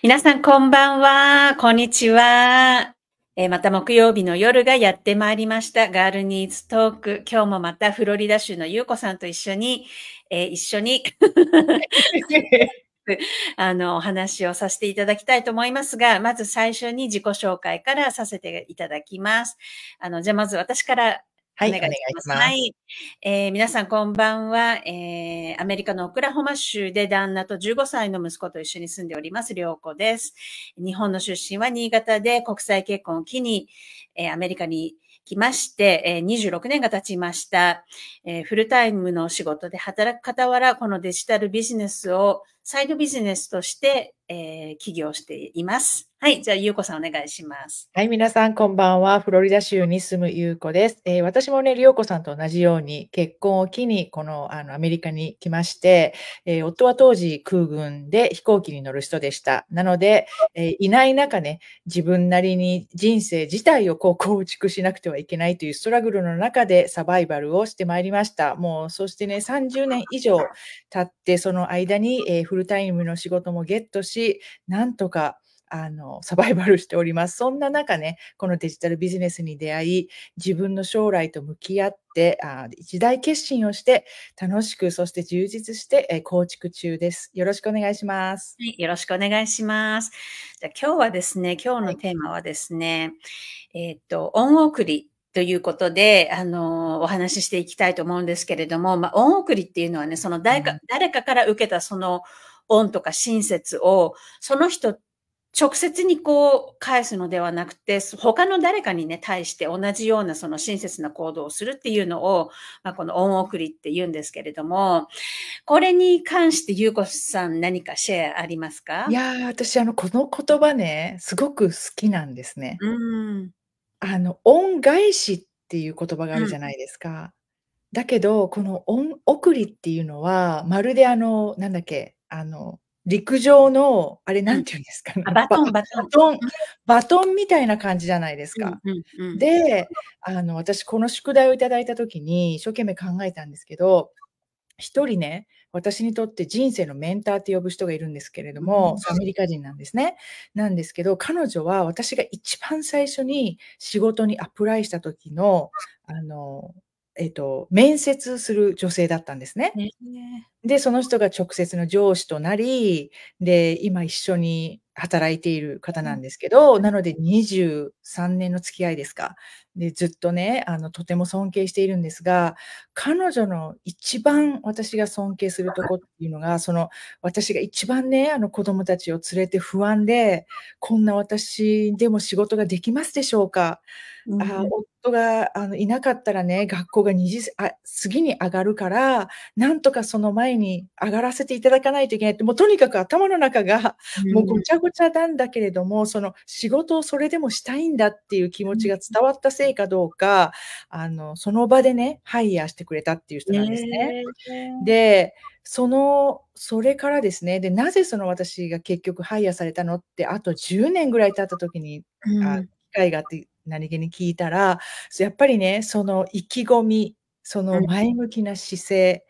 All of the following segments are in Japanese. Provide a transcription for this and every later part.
皆さん、こんばんは。こんにちは。えー、また木曜日の夜がやってまいりました。ガールニーズトーク。今日もまたフロリダ州のゆうこさんと一緒に、えー、一緒に あの、お話をさせていただきたいと思いますが、まず最初に自己紹介からさせていただきます。あの、じゃあまず私からはい、お願いします。はい。えー、皆さんこんばんは、えー、アメリカのオクラホマ州で旦那と15歳の息子と一緒に住んでおります、良子です。日本の出身は新潟で国際結婚を機に、えー、アメリカに来まして、えー、26年が経ちました。えー、フルタイムの仕事で働く傍ら、このデジタルビジネスをサイドビジネスとして、えー、起業しています。はい。じゃあ、ゆうこさんお願いします。はい。皆さん、こんばんは。フロリダ州に住むゆうこです。えー、私もね、りょうこさんと同じように、結婚を機に、この、あの、アメリカに来まして、えー、夫は当時、空軍で飛行機に乗る人でした。なので、えー、いない中ね、自分なりに人生自体をこう、構築しなくてはいけないというストラグルの中でサバイバルをしてまいりました。もう、そしてね、30年以上経って、その間に、えー、フルタイムの仕事もゲットし、なんとかあの、サバイバルしております。そんな中ね、このデジタルビジネスに出会い、自分の将来と向き合って、あ一大決心をして、楽しく、そして充実して、え構築中です。よろしくお願いします。はい、よろしくお願いします。じゃ今日はですね、今日のテーマはですね、はい、えっ、と、恩送りということで、あの、お話ししていきたいと思うんですけれども、まあ、恩送りっていうのはね、その誰か、うん、誰かから受けたその恩とか親切を、その人直接にこう返すのではなくて、他の誰かにね、対して同じようなその親切な行動をするっていうのを、まあ、この恩送りって言うんですけれども、これに関して優子こさん何かシェアありますかいやー、私あの、この言葉ね、すごく好きなんですね。うん。あの、恩返しっていう言葉があるじゃないですか。だけど、この恩送りっていうのは、まるであの、なんだっけ、あの、陸上の、あれなんて言うんですかね、ババトンバトン。バトンみたいな感じじゃないですうんか。うんうん。で、あの、私この宿題をいただいたときに一生懸命考えたんですけど、一人ね、私にとって人生のメンターって呼ぶ人がいるんですけれども、アメリカ人なんですね。なんですけど、彼女は私が一番最初に仕事にアプライした時の、あの、えっと、面接する女性だったんですね。ねで、その人が直接の上司となり、で、今一緒に働いている方なんですけど、なので23年の付き合いですか。で、ずっとね、あの、とても尊敬しているんですが、彼女の一番私が尊敬するとこっていうのが、その、私が一番ね、あの子供たちを連れて不安で、こんな私でも仕事ができますでしょうか。うん、あ夫があのいなかったらね、学校が2時あ次に上がるから、なんとかその前前に上がらせていただかないといけないって、もうとにかく頭の中がもうごちゃごちゃなんだけれども、その仕事をそれでもしたいんだっていう気持ちが伝わったせいかどうか、あの、その場でね、ハイヤーしてくれたっていう人なんですね。で、その、それからですね、で、なぜその私が結局ハイヤーされたのって、あと10年ぐらい経った時に、うん、あ機会があって、何気に聞いたら、やっぱりね、その意気込み、その前向きな姿勢、うん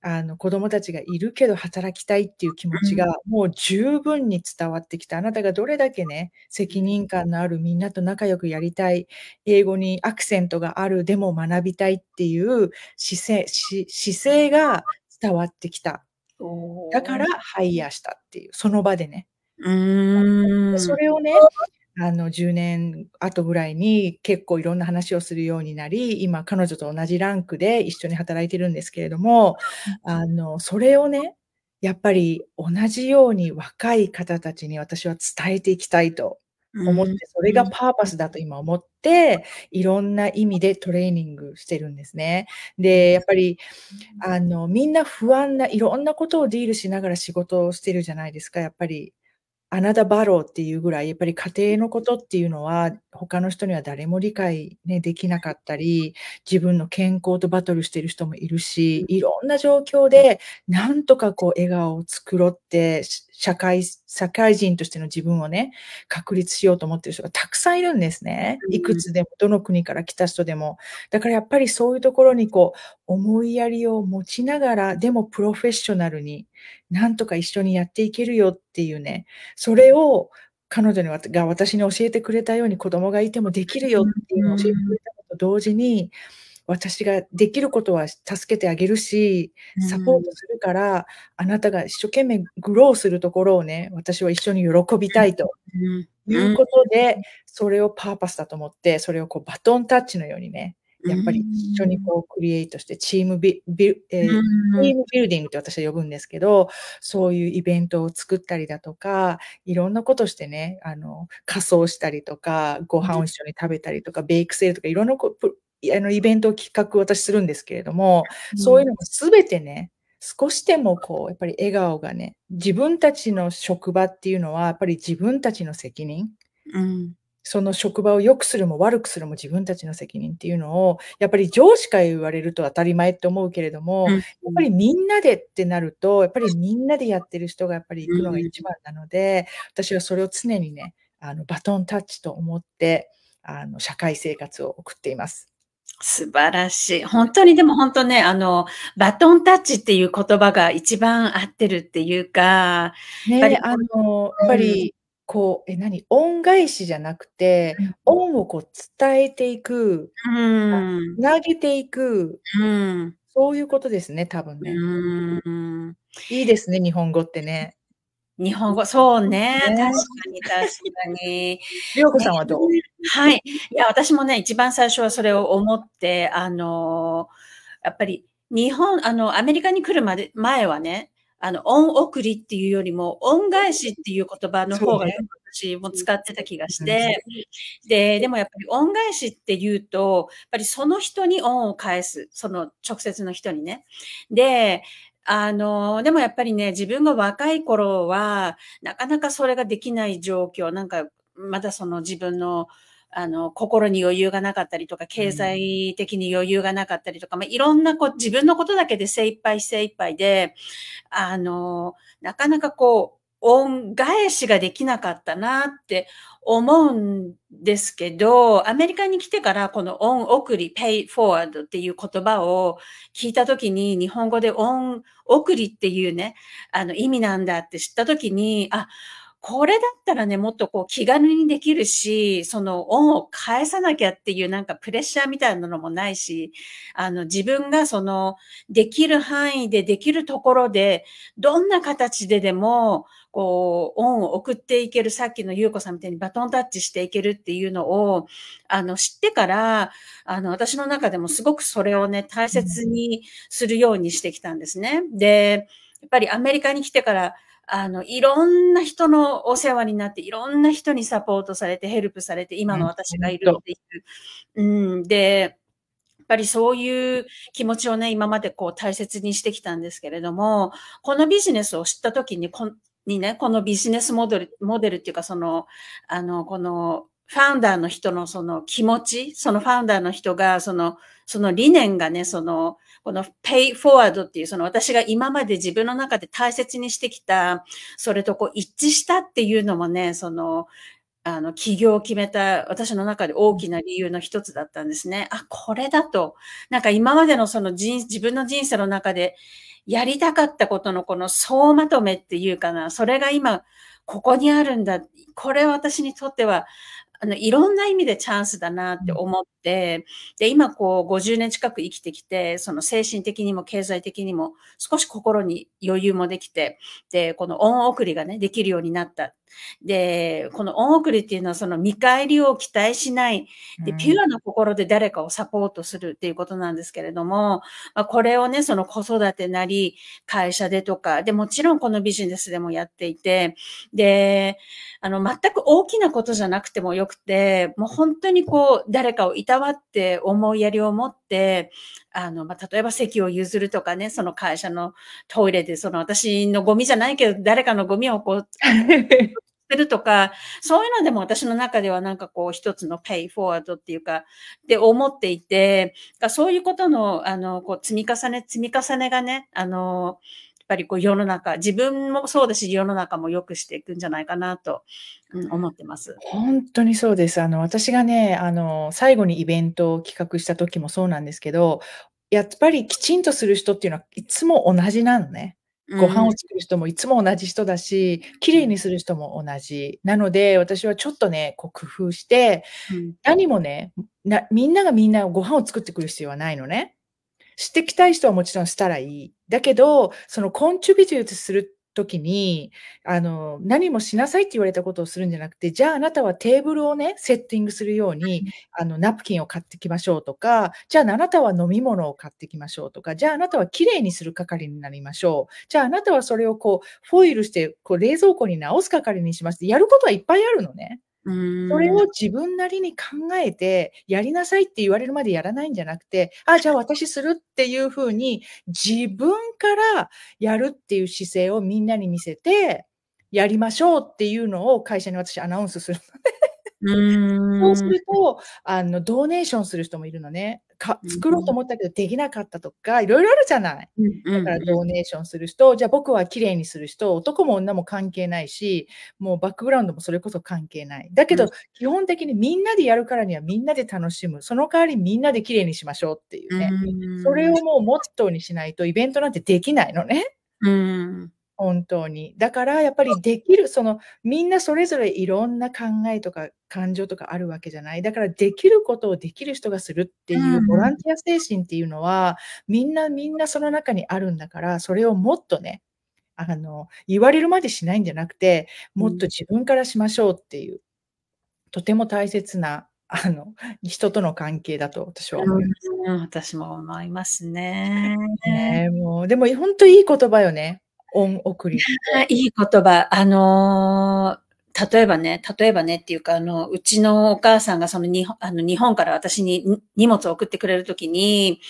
あの子どもたちがいるけど働きたいっていう気持ちがもう十分に伝わってきたあなたがどれだけね責任感のあるみんなと仲良くやりたい英語にアクセントがあるでも学びたいっていう姿勢姿勢が伝わってきただからハイヤーしたっていうその場でね。うんそれをねあの10年後ぐらいに結構いろんな話をするようになり、今彼女と同じランクで一緒に働いてるんですけれども、あの、それをね、やっぱり同じように若い方たちに私は伝えていきたいと思って、それがパーパスだと今思って、いろんな意味でトレーニングしてるんですね。で、やっぱり、あの、みんな不安ないろんなことをディールしながら仕事をしてるじゃないですか、やっぱりあなたバローっていうぐらい、やっぱり家庭のことっていうのは、他の人には誰も理解、ね、できなかったり、自分の健康とバトルしてる人もいるし、いろんな状況で、なんとかこう、笑顔を作ろうって、社会、社会人としての自分をね、確立しようと思ってる人がたくさんいるんですね。いくつでも、どの国から来た人でも。だからやっぱりそういうところにこう、思いやりを持ちながら、でもプロフェッショナルになんとか一緒にやっていけるよっていうね、それを彼女にが私に教えてくれたように子供がいてもできるよっていうのを教えてくれたのと同時に、私ができることは助けてあげるし、サポートするから、あなたが一生懸命グローするところをね、私は一緒に喜びたいと。いうことで、それをパーパスだと思って、それをこうバトンタッチのようにね、やっぱり一緒にこうクリエイトしてチームビル、えー、チームビルディングって私は呼ぶんですけど、そういうイベントを作ったりだとか、いろんなことしてね、あの、仮装したりとか、ご飯を一緒に食べたりとか、ベイクセールとかいろんなこあのイベントを企画私するんですけれども、そういうのも全てね、少しでもこう、やっぱり笑顔がね、自分たちの職場っていうのは、やっぱり自分たちの責任。うんその職場を良くするも悪くするも自分たちの責任っていうのを、やっぱり上司から言われると当たり前って思うけれども、うん、やっぱりみんなでってなると、やっぱりみんなでやってる人がやっぱり行くのが一番なので、私はそれを常にね、あのバトンタッチと思って、あの社会生活を送っています。素晴らしい。本当にでも本当ね、あの、バトンタッチっていう言葉が一番合ってるっていうか、やっぱりあの、やっぱり、こう、え、何恩返しじゃなくて、恩をこう伝えていく、うん、つなげていく、うん、そういうことですね、多分ね。うん、いいですね、日本語ってね。日本語、そうね。ね確かに、確かに。りょうこさんはどう、ね、はい。いや、私もね、一番最初はそれを思って、あのー、やっぱり、日本、あの、アメリカに来るまで、前はね、あの、恩送りっていうよりも、恩返しっていう言葉の方が、私も使ってた気がして、で、でもやっぱり恩返しっていうと、やっぱりその人に恩を返す、その直接の人にね。で、あの、でもやっぱりね、自分が若い頃は、なかなかそれができない状況、なんか、まだその自分の、あの、心に余裕がなかったりとか、経済的に余裕がなかったりとか、うん、まあ、いろんなこ自分のことだけで精一杯精一杯で、あの、なかなかこう、恩返しができなかったなって思うんですけど、アメリカに来てからこの恩送り、pay forward っていう言葉を聞いたときに、日本語で恩送りっていうね、あの意味なんだって知ったときに、あ、これだったらね、もっとこう気軽にできるし、その恩を返さなきゃっていうなんかプレッシャーみたいなのもないし、あの自分がそのできる範囲でできるところで、どんな形ででも、こう、恩を送っていける、さっきの優子さんみたいにバトンタッチしていけるっていうのを、あの、知ってから、あの、私の中でもすごくそれをね、大切にするようにしてきたんですね。で、やっぱりアメリカに来てから、あの、いろんな人のお世話になって、いろんな人にサポートされて、ヘルプされて、今の私がいるっていう。うん、で、やっぱりそういう気持ちをね、今までこう大切にしてきたんですけれども、このビジネスを知った時にこ、にね、このビジネスモデル、モデルっていうか、その、あの、このファウンダーの人のその気持ち、そのファウンダーの人が、その、その理念がね、その、このペイフォワードっていう、その私が今まで自分の中で大切にしてきた、それとこう一致したっていうのもね、その、あの、起業を決めた私の中で大きな理由の一つだったんですね。あ、これだと。なんか今までのその人、自分の人生の中でやりたかったことのこの総まとめっていうかな、それが今、ここにあるんだ。これ私にとってはあの、いろんな意味でチャンスだなって思って、で、今こう50年近く生きてきて、その精神的にも経済的にも少し心に余裕もできて、で、この恩送りがね、できるようになった。で、この恩送りっていうのはその見返りを期待しない、で、ピュアな心で誰かをサポートするっていうことなんですけれども、まあ、これをね、その子育てなり、会社でとか、で、もちろんこのビジネスでもやっていて、で、あの、全く大きなことじゃなくてもよくて、もう本当にこう、誰かをいたわって思いやりを持って、あの、まあ、例えば席を譲るとかね、その会社のトイレで、その私のゴミじゃないけど、誰かのゴミをこう、するとか、そういうのでも私の中ではなんかこう一つのペイフォワードっていうか、って思っていて、そういうことの、あの、こう積み重ね、積み重ねがね、あの、ぱりこう世の中、自分もそうだし、世の中も良くしていくんじゃないかなと、思ってます。本当にそうです。あの、私がね、あの、最後にイベントを企画した時もそうなんですけど、やっぱりきちんとする人っていうのはいつも同じなのね。ご飯を作る人もいつも同じ人だし、綺麗にする人も同じ。なので、私はちょっとね、こう工夫して、何もねみんながみんなご飯を作ってくる必要はないのね。してきたい人はもちろんしたらいい。だけど、そのコンチュビジュースするときに、あの、何もしなさいって言われたことをするんじゃなくて、じゃああなたはテーブルをね、セッティングするように、あの、ナプキンを買ってきましょうとか、じゃああなたは飲み物を買ってきましょうとか、じゃああなたはきれいにする係になりましょう。じゃああなたはそれをこう、フォイルして、こう、冷蔵庫に直す係にします。やることはいっぱいあるのね。それを自分なりに考えて、やりなさいって言われるまでやらないんじゃなくて、あ、じゃあ私するっていうふうに、自分からやるっていう姿勢をみんなに見せて、やりましょうっていうのを会社に私アナウンスするので、そうすると、あの、ドーネーションする人もいるのね。か作ろうと思ったけどできなかったとか、いろいろあるじゃない。だからドーネーションする人、じゃあ僕は綺麗にする人、男も女も関係ないし、もうバックグラウンドもそれこそ関係ない。だけど、基本的にみんなでやるからにはみんなで楽しむ。その代わりみんなで綺麗にしましょうっていうね。それをもうモットーにしないとイベントなんてできないのね。うん本当に。だからやっぱりできる、そのみんなそれぞれいろんな考えとか感情とかあるわけじゃない。だからできることをできる人がするっていうボランティア精神っていうのは、うん、みんなみんなその中にあるんだから、それをもっとね、あの、言われるまでしないんじゃなくて、もっと自分からしましょうっていう、うん、とても大切な、あの、人との関係だと私は思います。うん、私も思いますね。ねもう、でも本当いい言葉よね。恩送り。いい言葉。あのー、例えばね、例えばねっていうか、あの、うちのお母さんがその日本あの日本から私に荷物を送ってくれるときに、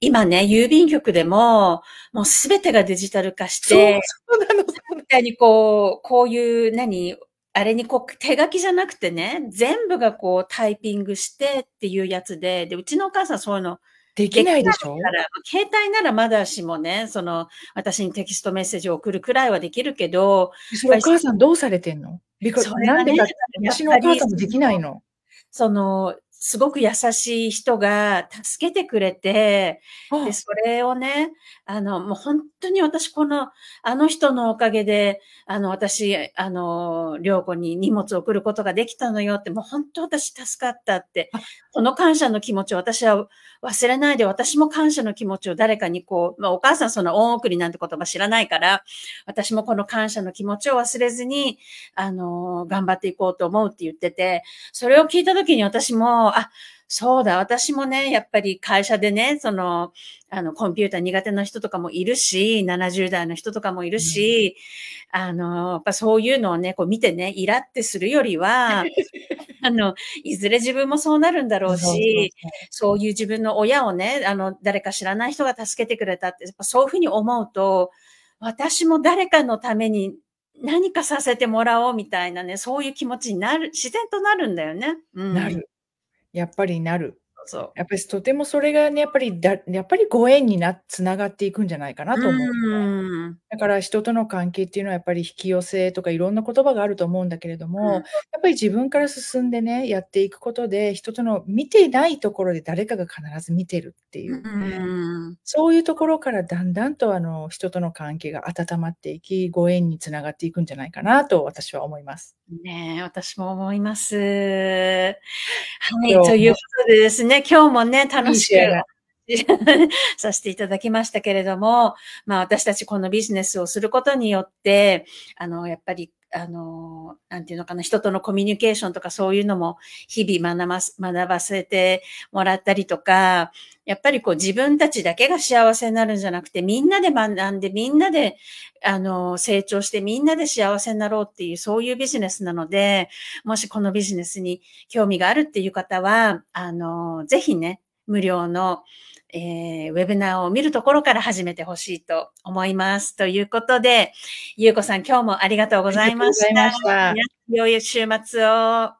今ね、郵便局でも、もうすべてがデジタル化して、そうなの。みたいにこう、こういう、何、あれにこう手書きじゃなくてね、全部がこうタイピングしてっていうやつで、で、うちのお母さんそういうのできないでしょ携帯ならまだしもね、その、私にテキストメッセージを送るくらいはできるけど。それお母さんどうされてんの、ね、なんでか、私のお母さんもできないのその、すごく優しい人が助けてくれて、で、それをね、あの、もう本当に私この、あの人のおかげで、あの、私、あの、良子に荷物を送ることができたのよって、もう本当私助かったって、この感謝の気持ちを私は忘れないで、私も感謝の気持ちを誰かにこう、まあお母さんその恩送りなんて言葉知らないから、私もこの感謝の気持ちを忘れずに、あの、頑張っていこうと思うって言ってて、それを聞いた時に私も、あ、そうだ、私もね、やっぱり会社でね、その、あの、コンピューター苦手な人とかもいるし、70代の人とかもいるし、うん、あの、やっぱそういうのをね、こう見てね、イラってするよりは、あの、いずれ自分もそうなるんだろうし、そういう自分の親をね、あの、誰か知らない人が助けてくれたって、やっぱそういうふうに思うと、私も誰かのために何かさせてもらおうみたいなね、そういう気持ちになる、自然となるんだよね。うん、なる。やっぱりなる。そうやっぱりとてもそれがね、やっぱりだやっぱりご縁になつながっていくんじゃないかなと思う。うんだから人との関係っていうのはやっぱり引き寄せとかいろんな言葉があると思うんだけれども、うん、やっぱり自分から進んでね、やっていくことで、人との見てないところで誰かが必ず見てるっていう、うん、そういうところからだんだんとあの人との関係が温まっていき、ご縁につながっていくんじゃないかなと私は思います。ね私も思います。はい、ということでですね、今日もね、楽しく。させていただきましたけれども、まあ私たちこのビジネスをすることによって、あの、やっぱり、あの、なんていうのかな、人とのコミュニケーションとかそういうのも日々学ばす、学ばせてもらったりとか、やっぱりこう自分たちだけが幸せになるんじゃなくて、みんなで学んで、みんなで、あの、成長して、みんなで幸せになろうっていう、そういうビジネスなので、もしこのビジネスに興味があるっていう方は、あの、ぜひね、無料のえー、ウェブナーを見るところから始めてほしいと思います。ということで、ゆうこさん今日もありがとうございました。ありがとうございました。良い週末を。